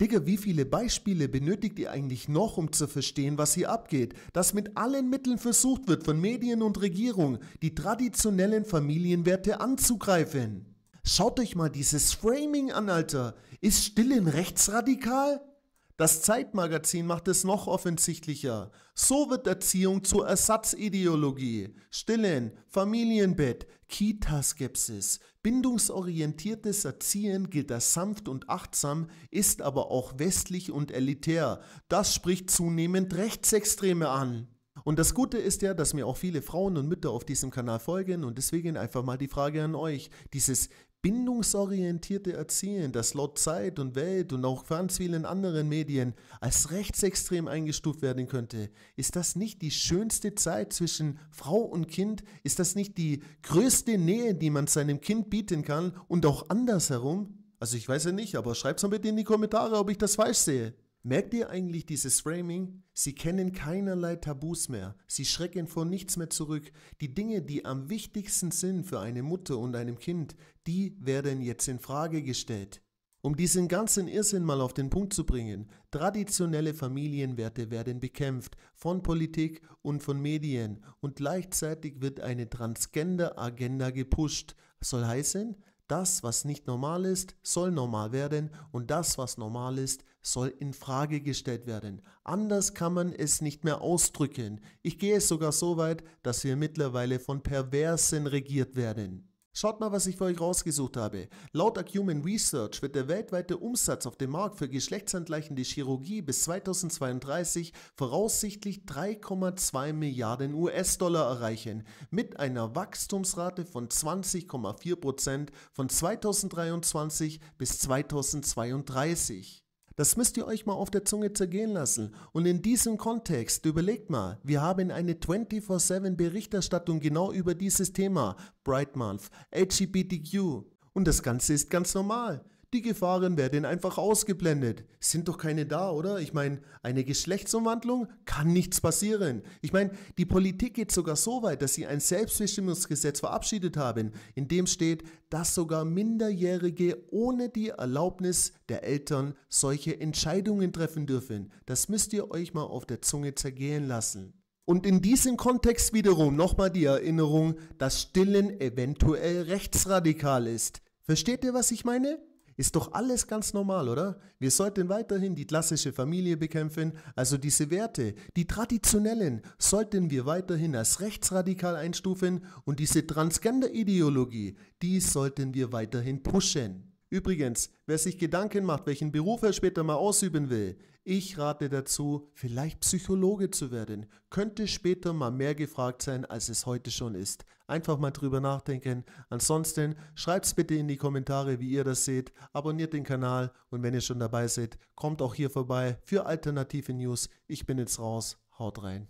Digga, wie viele Beispiele benötigt ihr eigentlich noch, um zu verstehen, was hier abgeht? Dass mit allen Mitteln versucht wird, von Medien und Regierung die traditionellen Familienwerte anzugreifen. Schaut euch mal dieses Framing an, Alter. Ist Stillen rechtsradikal? Das Zeitmagazin macht es noch offensichtlicher. So wird Erziehung zur Ersatzideologie. Stillen, Familienbett, Kita-Skepsis, bindungsorientiertes Erziehen gilt als sanft und achtsam, ist aber auch westlich und elitär. Das spricht zunehmend Rechtsextreme an. Und das Gute ist ja, dass mir auch viele Frauen und Mütter auf diesem Kanal folgen und deswegen einfach mal die Frage an euch, dieses bindungsorientierte Erzählen, das laut Zeit und Welt und auch ganz vielen anderen Medien als rechtsextrem eingestuft werden könnte, ist das nicht die schönste Zeit zwischen Frau und Kind? Ist das nicht die größte Nähe, die man seinem Kind bieten kann und auch andersherum? Also ich weiß ja nicht, aber schreibt es mal bitte in die Kommentare, ob ich das falsch sehe. Merkt ihr eigentlich dieses Framing? Sie kennen keinerlei Tabus mehr, sie schrecken vor nichts mehr zurück. Die Dinge, die am wichtigsten sind für eine Mutter und einem Kind, die werden jetzt in Frage gestellt. Um diesen ganzen Irrsinn mal auf den Punkt zu bringen, traditionelle Familienwerte werden bekämpft von Politik und von Medien und gleichzeitig wird eine Transgender-Agenda gepusht. Soll heißen, das, was nicht normal ist, soll normal werden und das, was normal ist, soll in Frage gestellt werden. Anders kann man es nicht mehr ausdrücken. Ich gehe es sogar so weit, dass wir mittlerweile von Perversen regiert werden. Schaut mal, was ich für euch rausgesucht habe. Laut Acumen Research wird der weltweite Umsatz auf dem Markt für geschlechtsangleichende Chirurgie bis 2032 voraussichtlich 3,2 Milliarden US-Dollar erreichen, mit einer Wachstumsrate von 20,4 Prozent von 2023 bis 2032. Das müsst ihr euch mal auf der Zunge zergehen lassen. Und in diesem Kontext, überlegt mal, wir haben eine 24-7 Berichterstattung genau über dieses Thema, Bright Month, LGBTQ. Und das Ganze ist ganz normal. Die Gefahren werden einfach ausgeblendet. Sind doch keine da, oder? Ich meine, eine Geschlechtsumwandlung kann nichts passieren. Ich meine, die Politik geht sogar so weit, dass sie ein Selbstbestimmungsgesetz verabschiedet haben, in dem steht, dass sogar Minderjährige ohne die Erlaubnis der Eltern solche Entscheidungen treffen dürfen. Das müsst ihr euch mal auf der Zunge zergehen lassen. Und in diesem Kontext wiederum nochmal die Erinnerung, dass Stillen eventuell rechtsradikal ist. Versteht ihr, was ich meine? Ist doch alles ganz normal, oder? Wir sollten weiterhin die klassische Familie bekämpfen, also diese Werte, die traditionellen, sollten wir weiterhin als rechtsradikal einstufen und diese Transgender-Ideologie, die sollten wir weiterhin pushen. Übrigens, wer sich Gedanken macht, welchen Beruf er später mal ausüben will, ich rate dazu, vielleicht Psychologe zu werden. Könnte später mal mehr gefragt sein, als es heute schon ist. Einfach mal drüber nachdenken. Ansonsten schreibt es bitte in die Kommentare, wie ihr das seht. Abonniert den Kanal und wenn ihr schon dabei seid, kommt auch hier vorbei für alternative News. Ich bin jetzt raus. Haut rein.